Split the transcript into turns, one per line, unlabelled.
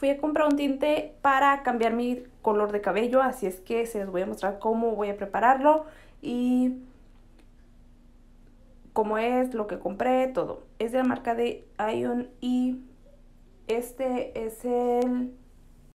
fui a comprar un tinte para cambiar mi color de cabello, así es que se les voy a mostrar cómo voy a prepararlo y cómo es, lo que compré, todo. Es de la marca de Ion y este
es el